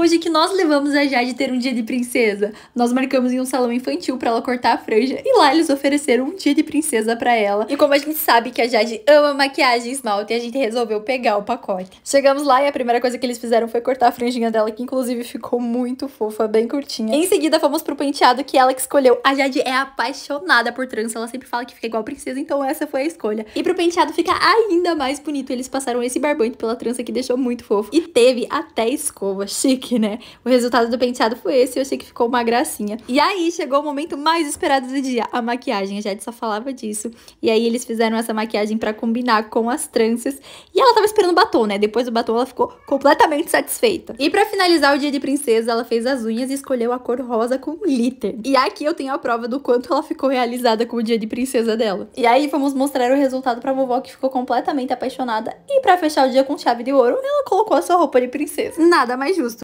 hoje que nós levamos a Jade ter um dia de princesa. Nós marcamos em um salão infantil para ela cortar a franja e lá eles ofereceram um dia de princesa para ela. E como a gente sabe que a Jade ama maquiagem e esmalte, a gente resolveu pegar o pacote. Chegamos lá e a primeira coisa que eles fizeram foi cortar a franjinha dela, que inclusive ficou muito fofa, bem curtinha. Em seguida, fomos pro penteado que ela que escolheu. A Jade é apaixonada por trança, ela sempre fala que fica igual princesa, então essa foi a escolha. E pro penteado fica ainda mais bonito, eles passaram esse barbante pela trança que deixou muito fofo. E teve até escova, chique porque, né, o resultado do penteado foi esse, eu achei que ficou uma gracinha. E aí chegou o momento mais esperado do dia, a maquiagem. A Jade só falava disso. E aí eles fizeram essa maquiagem para combinar com as tranças. E ela tava esperando o batom, né? Depois do batom ela ficou completamente satisfeita. E para finalizar o dia de princesa, ela fez as unhas e escolheu a cor rosa com glitter. E aqui eu tenho a prova do quanto ela ficou realizada com o dia de princesa dela. E aí vamos mostrar o resultado pra vovó que ficou completamente apaixonada. E para fechar o dia com chave de ouro, ela colocou a sua roupa de princesa. Nada mais justo.